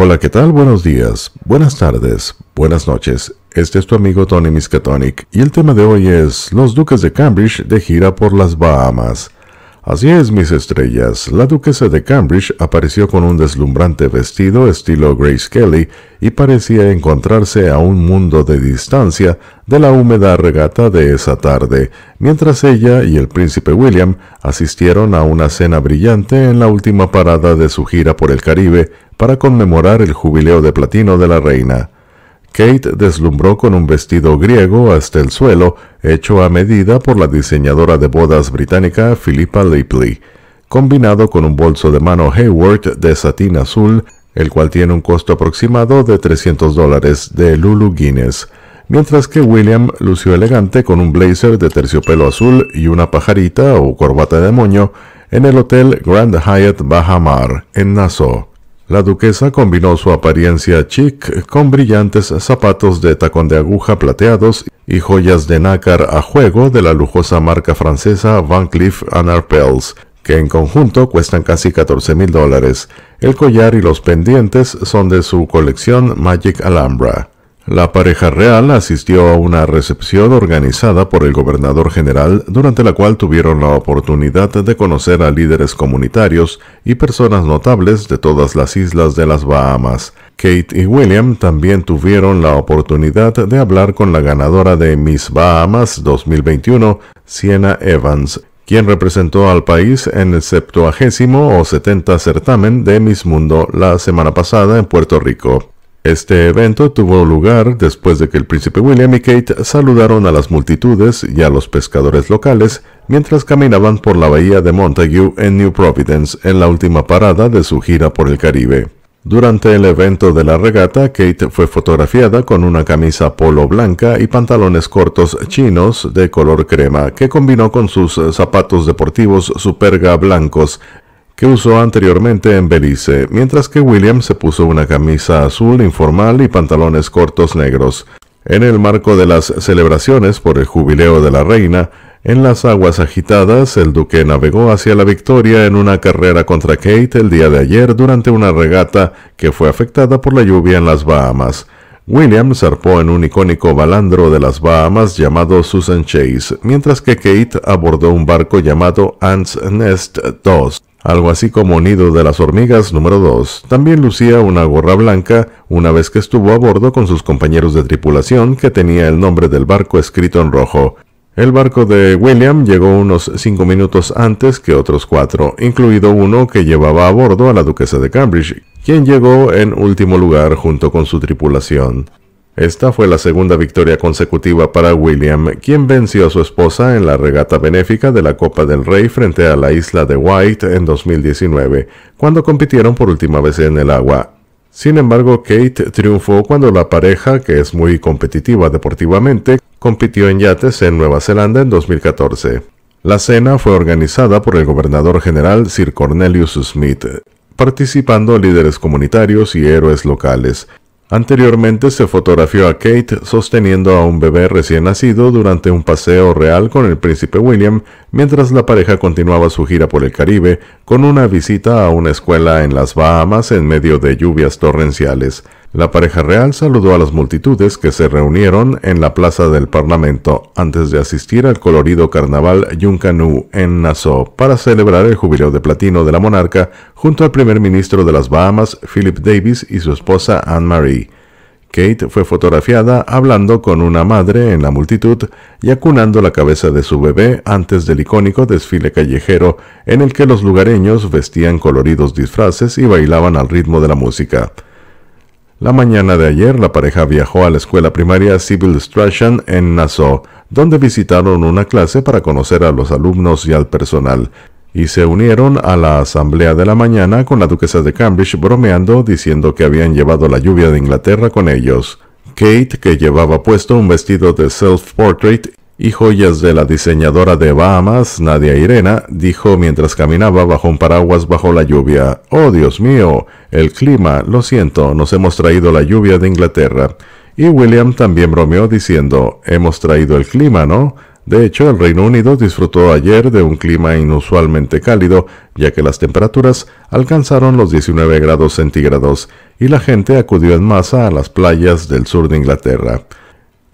Hola, ¿qué tal? Buenos días, buenas tardes, buenas noches. Este es tu amigo Tony Miskatonic y el tema de hoy es Los Duques de Cambridge de gira por las Bahamas. Así es, mis estrellas, la duquesa de Cambridge apareció con un deslumbrante vestido estilo Grace Kelly y parecía encontrarse a un mundo de distancia de la húmeda regata de esa tarde, mientras ella y el príncipe William asistieron a una cena brillante en la última parada de su gira por el Caribe para conmemorar el jubileo de platino de la reina. Kate deslumbró con un vestido griego hasta el suelo, hecho a medida por la diseñadora de bodas británica Philippa Lipley, combinado con un bolso de mano Hayward de satín azul, el cual tiene un costo aproximado de 300 dólares de Lulu Guinness, mientras que William lució elegante con un blazer de terciopelo azul y una pajarita o corbata de moño en el Hotel Grand Hyatt Bahamar, en Nassau. La duquesa combinó su apariencia chic con brillantes zapatos de tacón de aguja plateados y joyas de nácar a juego de la lujosa marca francesa Van Cleef Arpels, que en conjunto cuestan casi 14 mil dólares. El collar y los pendientes son de su colección Magic Alhambra. La pareja real asistió a una recepción organizada por el gobernador general durante la cual tuvieron la oportunidad de conocer a líderes comunitarios y personas notables de todas las islas de las Bahamas. Kate y William también tuvieron la oportunidad de hablar con la ganadora de Miss Bahamas 2021, Sienna Evans, quien representó al país en el septuagésimo o 70 certamen de Miss Mundo la semana pasada en Puerto Rico. Este evento tuvo lugar después de que el príncipe William y Kate saludaron a las multitudes y a los pescadores locales mientras caminaban por la bahía de Montague en New Providence en la última parada de su gira por el Caribe. Durante el evento de la regata, Kate fue fotografiada con una camisa polo blanca y pantalones cortos chinos de color crema que combinó con sus zapatos deportivos superga blancos que usó anteriormente en Belice, mientras que William se puso una camisa azul informal y pantalones cortos negros. En el marco de las celebraciones por el jubileo de la reina, en las aguas agitadas, el duque navegó hacia la victoria en una carrera contra Kate el día de ayer durante una regata que fue afectada por la lluvia en las Bahamas. William zarpó en un icónico balandro de las Bahamas llamado Susan Chase, mientras que Kate abordó un barco llamado Ant's Nest 2, algo así como nido de las hormigas número 2. También lucía una gorra blanca una vez que estuvo a bordo con sus compañeros de tripulación que tenía el nombre del barco escrito en rojo. El barco de William llegó unos cinco minutos antes que otros cuatro, incluido uno que llevaba a bordo a la duquesa de Cambridge, quien llegó en último lugar junto con su tripulación. Esta fue la segunda victoria consecutiva para William, quien venció a su esposa en la regata benéfica de la Copa del Rey frente a la isla de White en 2019, cuando compitieron por última vez en el agua. Sin embargo, Kate triunfó cuando la pareja, que es muy competitiva deportivamente, compitió en yates en Nueva Zelanda en 2014. La cena fue organizada por el gobernador general Sir Cornelius Smith, participando líderes comunitarios y héroes locales, Anteriormente se fotografió a Kate sosteniendo a un bebé recién nacido durante un paseo real con el príncipe William mientras la pareja continuaba su gira por el Caribe con una visita a una escuela en las Bahamas en medio de lluvias torrenciales. La pareja real saludó a las multitudes que se reunieron en la plaza del Parlamento antes de asistir al colorido carnaval Yunkanú en Nassau para celebrar el jubileo de platino de la monarca junto al primer ministro de las Bahamas, Philip Davis, y su esposa Anne Marie. Kate fue fotografiada hablando con una madre en la multitud y acunando la cabeza de su bebé antes del icónico desfile callejero en el que los lugareños vestían coloridos disfraces y bailaban al ritmo de la música. La mañana de ayer, la pareja viajó a la escuela primaria Civil Strachan en Nassau, donde visitaron una clase para conocer a los alumnos y al personal y se unieron a la asamblea de la mañana con la duquesa de Cambridge bromeando diciendo que habían llevado la lluvia de Inglaterra con ellos. Kate, que llevaba puesto un vestido de self-portrait y joyas de la diseñadora de Bahamas, Nadia Irena, dijo mientras caminaba bajo un paraguas bajo la lluvia, Oh Dios mío, el clima, lo siento, nos hemos traído la lluvia de Inglaterra. Y William también bromeó diciendo, Hemos traído el clima, ¿no? De hecho, el Reino Unido disfrutó ayer de un clima inusualmente cálido, ya que las temperaturas alcanzaron los 19 grados centígrados y la gente acudió en masa a las playas del sur de Inglaterra.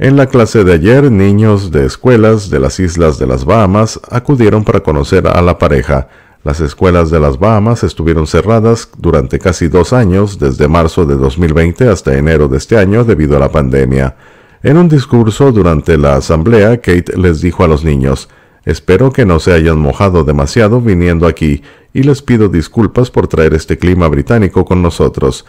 En la clase de ayer, niños de escuelas de las islas de las Bahamas acudieron para conocer a la pareja. Las escuelas de las Bahamas estuvieron cerradas durante casi dos años, desde marzo de 2020 hasta enero de este año, debido a la pandemia. En un discurso durante la asamblea, Kate les dijo a los niños, Espero que no se hayan mojado demasiado viniendo aquí, y les pido disculpas por traer este clima británico con nosotros.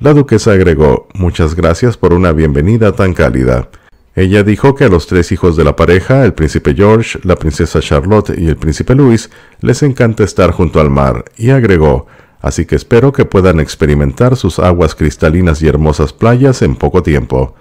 La duquesa agregó, Muchas gracias por una bienvenida tan cálida. Ella dijo que a los tres hijos de la pareja, el príncipe George, la princesa Charlotte y el príncipe Louis, les encanta estar junto al mar, y agregó, Así que espero que puedan experimentar sus aguas cristalinas y hermosas playas en poco tiempo.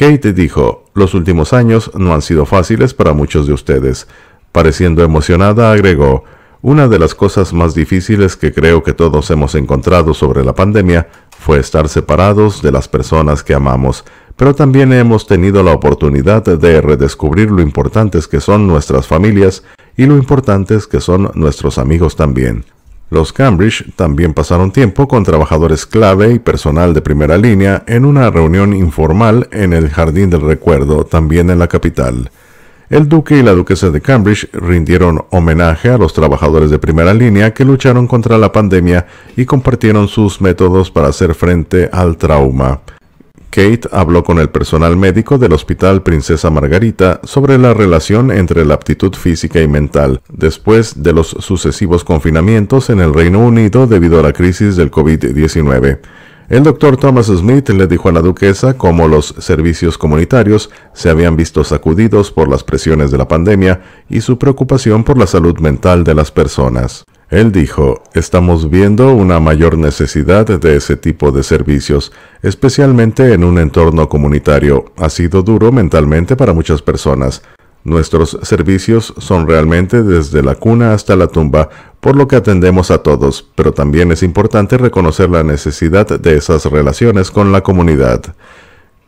Kate dijo, los últimos años no han sido fáciles para muchos de ustedes. Pareciendo emocionada, agregó, una de las cosas más difíciles que creo que todos hemos encontrado sobre la pandemia fue estar separados de las personas que amamos, pero también hemos tenido la oportunidad de redescubrir lo importantes que son nuestras familias y lo importantes que son nuestros amigos también. Los Cambridge también pasaron tiempo con trabajadores clave y personal de primera línea en una reunión informal en el Jardín del Recuerdo, también en la capital. El duque y la duquesa de Cambridge rindieron homenaje a los trabajadores de primera línea que lucharon contra la pandemia y compartieron sus métodos para hacer frente al trauma. Kate habló con el personal médico del Hospital Princesa Margarita sobre la relación entre la aptitud física y mental después de los sucesivos confinamientos en el Reino Unido debido a la crisis del COVID-19. El doctor Thomas Smith le dijo a la duquesa cómo los servicios comunitarios se habían visto sacudidos por las presiones de la pandemia y su preocupación por la salud mental de las personas. Él dijo, estamos viendo una mayor necesidad de ese tipo de servicios, especialmente en un entorno comunitario. Ha sido duro mentalmente para muchas personas. Nuestros servicios son realmente desde la cuna hasta la tumba, por lo que atendemos a todos, pero también es importante reconocer la necesidad de esas relaciones con la comunidad.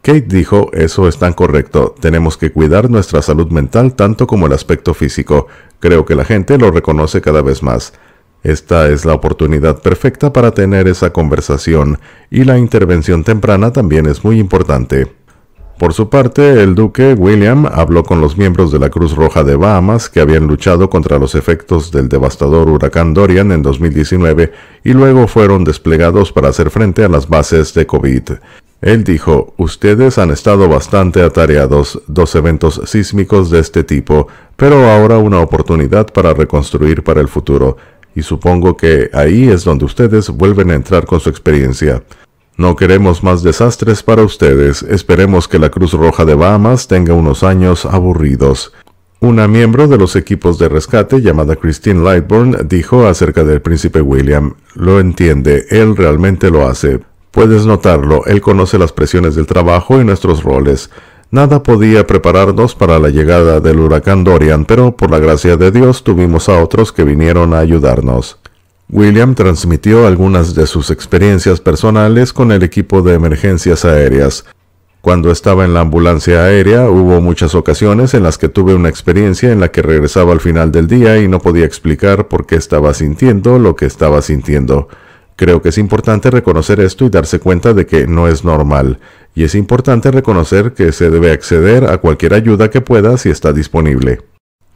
Kate dijo, eso es tan correcto, tenemos que cuidar nuestra salud mental tanto como el aspecto físico. Creo que la gente lo reconoce cada vez más. Esta es la oportunidad perfecta para tener esa conversación y la intervención temprana también es muy importante. Por su parte, el duque William habló con los miembros de la Cruz Roja de Bahamas que habían luchado contra los efectos del devastador huracán Dorian en 2019 y luego fueron desplegados para hacer frente a las bases de COVID. Él dijo, ustedes han estado bastante atareados, dos eventos sísmicos de este tipo, pero ahora una oportunidad para reconstruir para el futuro y supongo que ahí es donde ustedes vuelven a entrar con su experiencia. No queremos más desastres para ustedes. Esperemos que la Cruz Roja de Bahamas tenga unos años aburridos. Una miembro de los equipos de rescate llamada Christine Lightburn dijo acerca del príncipe William, lo entiende, él realmente lo hace. Puedes notarlo, él conoce las presiones del trabajo y nuestros roles. Nada podía prepararnos para la llegada del huracán Dorian, pero por la gracia de Dios tuvimos a otros que vinieron a ayudarnos. William transmitió algunas de sus experiencias personales con el equipo de emergencias aéreas. Cuando estaba en la ambulancia aérea hubo muchas ocasiones en las que tuve una experiencia en la que regresaba al final del día y no podía explicar por qué estaba sintiendo lo que estaba sintiendo. Creo que es importante reconocer esto y darse cuenta de que no es normal, y es importante reconocer que se debe acceder a cualquier ayuda que pueda si está disponible.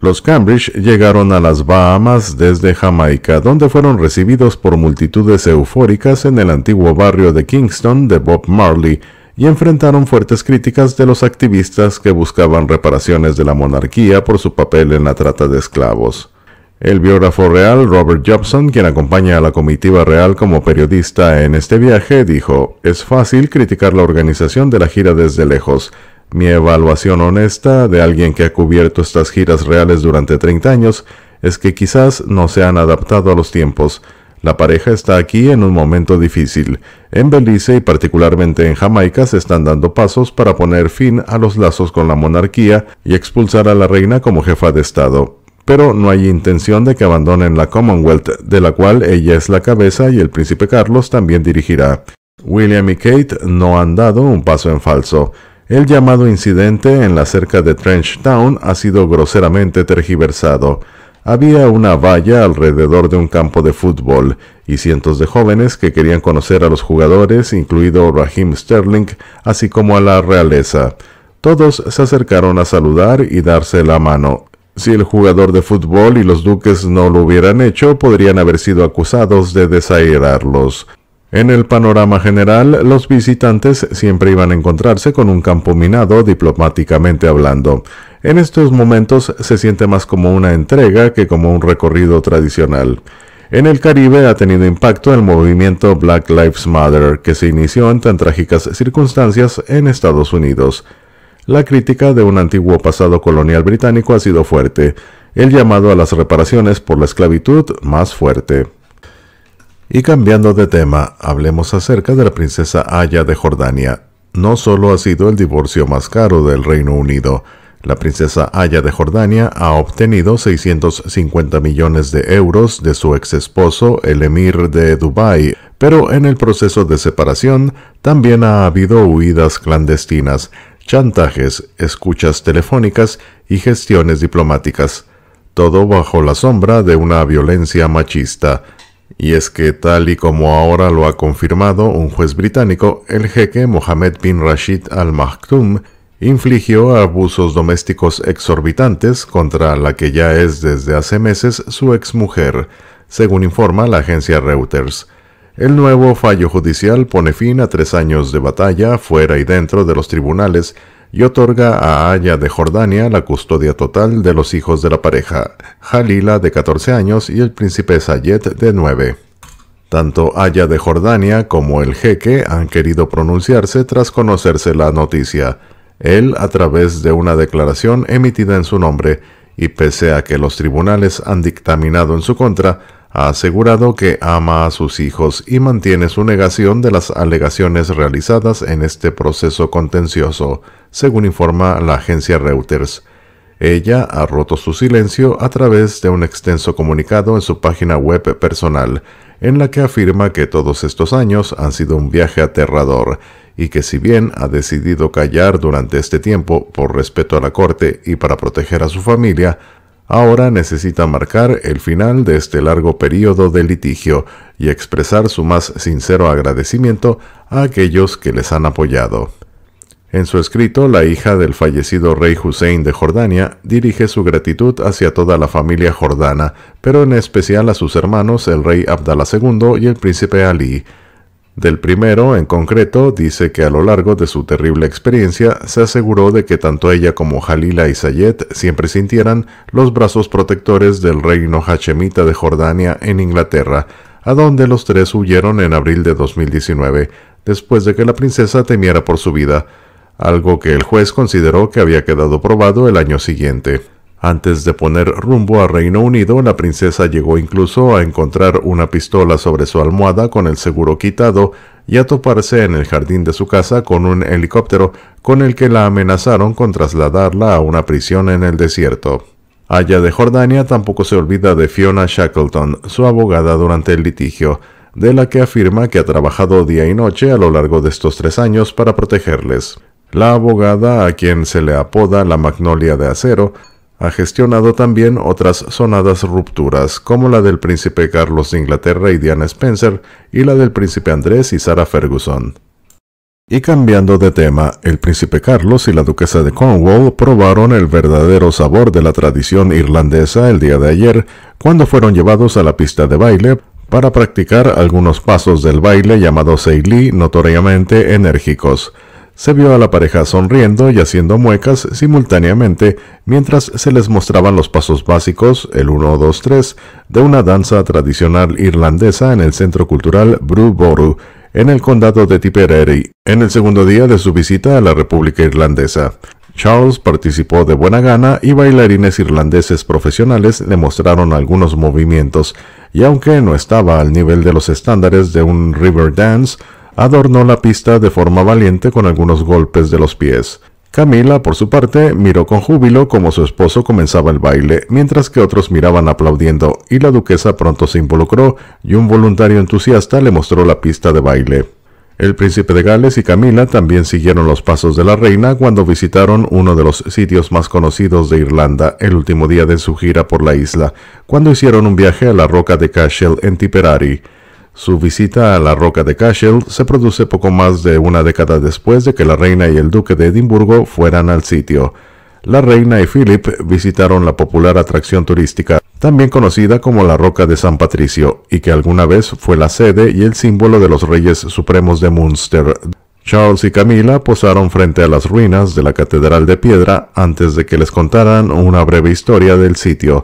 Los Cambridge llegaron a las Bahamas desde Jamaica, donde fueron recibidos por multitudes eufóricas en el antiguo barrio de Kingston de Bob Marley y enfrentaron fuertes críticas de los activistas que buscaban reparaciones de la monarquía por su papel en la trata de esclavos. El biógrafo real Robert Jobson, quien acompaña a la comitiva real como periodista en este viaje, dijo, es fácil criticar la organización de la gira desde lejos. Mi evaluación honesta de alguien que ha cubierto estas giras reales durante 30 años es que quizás no se han adaptado a los tiempos. La pareja está aquí en un momento difícil. En Belice y particularmente en Jamaica se están dando pasos para poner fin a los lazos con la monarquía y expulsar a la reina como jefa de Estado pero no hay intención de que abandonen la Commonwealth, de la cual ella es la cabeza y el príncipe Carlos también dirigirá. William y Kate no han dado un paso en falso. El llamado incidente en la cerca de Trench Town ha sido groseramente tergiversado. Había una valla alrededor de un campo de fútbol, y cientos de jóvenes que querían conocer a los jugadores, incluido Raheem Sterling, así como a la realeza. Todos se acercaron a saludar y darse la mano. Si el jugador de fútbol y los duques no lo hubieran hecho, podrían haber sido acusados de desairarlos. En el panorama general, los visitantes siempre iban a encontrarse con un campo minado diplomáticamente hablando. En estos momentos se siente más como una entrega que como un recorrido tradicional. En el Caribe ha tenido impacto el movimiento Black Lives Matter, que se inició en tan trágicas circunstancias en Estados Unidos. La crítica de un antiguo pasado colonial británico ha sido fuerte, el llamado a las reparaciones por la esclavitud más fuerte. Y cambiando de tema, hablemos acerca de la princesa Aya de Jordania. No solo ha sido el divorcio más caro del Reino Unido, la princesa Aya de Jordania ha obtenido 650 millones de euros de su ex esposo, el emir de Dubái, pero en el proceso de separación también ha habido huidas clandestinas, chantajes, escuchas telefónicas y gestiones diplomáticas, todo bajo la sombra de una violencia machista. Y es que tal y como ahora lo ha confirmado un juez británico, el jeque Mohammed bin Rashid al Maktoum infligió abusos domésticos exorbitantes contra la que ya es desde hace meses su exmujer, según informa la agencia Reuters. El nuevo fallo judicial pone fin a tres años de batalla fuera y dentro de los tribunales y otorga a Aya de Jordania la custodia total de los hijos de la pareja, Jalila de 14 años y el príncipe Sayed de 9. Tanto Aya de Jordania como el jeque han querido pronunciarse tras conocerse la noticia, él a través de una declaración emitida en su nombre, y pese a que los tribunales han dictaminado en su contra, ha asegurado que ama a sus hijos y mantiene su negación de las alegaciones realizadas en este proceso contencioso, según informa la agencia Reuters. Ella ha roto su silencio a través de un extenso comunicado en su página web personal, en la que afirma que todos estos años han sido un viaje aterrador y que si bien ha decidido callar durante este tiempo por respeto a la corte y para proteger a su familia, ahora necesita marcar el final de este largo periodo de litigio y expresar su más sincero agradecimiento a aquellos que les han apoyado. En su escrito, la hija del fallecido rey Hussein de Jordania dirige su gratitud hacia toda la familia jordana, pero en especial a sus hermanos el rey Abdallah II y el príncipe Ali, del primero, en concreto, dice que a lo largo de su terrible experiencia se aseguró de que tanto ella como Jalila y Sayed siempre sintieran los brazos protectores del reino hachemita de Jordania en Inglaterra, a donde los tres huyeron en abril de 2019, después de que la princesa temiera por su vida, algo que el juez consideró que había quedado probado el año siguiente. Antes de poner rumbo a Reino Unido, la princesa llegó incluso a encontrar una pistola sobre su almohada con el seguro quitado y a toparse en el jardín de su casa con un helicóptero con el que la amenazaron con trasladarla a una prisión en el desierto. Allá de Jordania tampoco se olvida de Fiona Shackleton, su abogada durante el litigio, de la que afirma que ha trabajado día y noche a lo largo de estos tres años para protegerles. La abogada, a quien se le apoda la magnolia de acero, ha gestionado también otras sonadas rupturas, como la del príncipe Carlos de Inglaterra y Diana Spencer, y la del príncipe Andrés y Sarah Ferguson. Y cambiando de tema, el príncipe Carlos y la duquesa de Cornwall probaron el verdadero sabor de la tradición irlandesa el día de ayer, cuando fueron llevados a la pista de baile para practicar algunos pasos del baile llamado Seilí, notoriamente enérgicos se vio a la pareja sonriendo y haciendo muecas simultáneamente mientras se les mostraban los pasos básicos, el 1, 2, 3, de una danza tradicional irlandesa en el Centro Cultural Bruboru, en el condado de Tipperary, en el segundo día de su visita a la República Irlandesa. Charles participó de buena gana y bailarines irlandeses profesionales le mostraron algunos movimientos, y aunque no estaba al nivel de los estándares de un river dance, adornó la pista de forma valiente con algunos golpes de los pies. Camila, por su parte, miró con júbilo cómo su esposo comenzaba el baile, mientras que otros miraban aplaudiendo, y la duquesa pronto se involucró, y un voluntario entusiasta le mostró la pista de baile. El príncipe de Gales y Camila también siguieron los pasos de la reina cuando visitaron uno de los sitios más conocidos de Irlanda el último día de su gira por la isla, cuando hicieron un viaje a la roca de Cashel en Tipperary. Su visita a la roca de Cashel se produce poco más de una década después de que la reina y el duque de Edimburgo fueran al sitio. La reina y Philip visitaron la popular atracción turística, también conocida como la Roca de San Patricio, y que alguna vez fue la sede y el símbolo de los Reyes Supremos de Munster. Charles y Camila posaron frente a las ruinas de la Catedral de Piedra antes de que les contaran una breve historia del sitio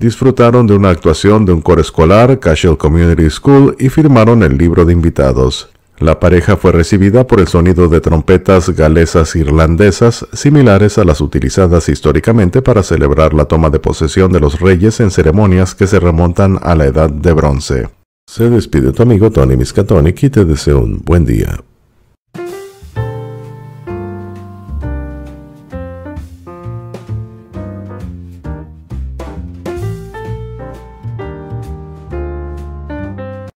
disfrutaron de una actuación de un coro escolar, Cashel Community School, y firmaron el libro de invitados. La pareja fue recibida por el sonido de trompetas galesas irlandesas, similares a las utilizadas históricamente para celebrar la toma de posesión de los reyes en ceremonias que se remontan a la Edad de Bronce. Se despide tu amigo Tony Miskatonic y te deseo un buen día.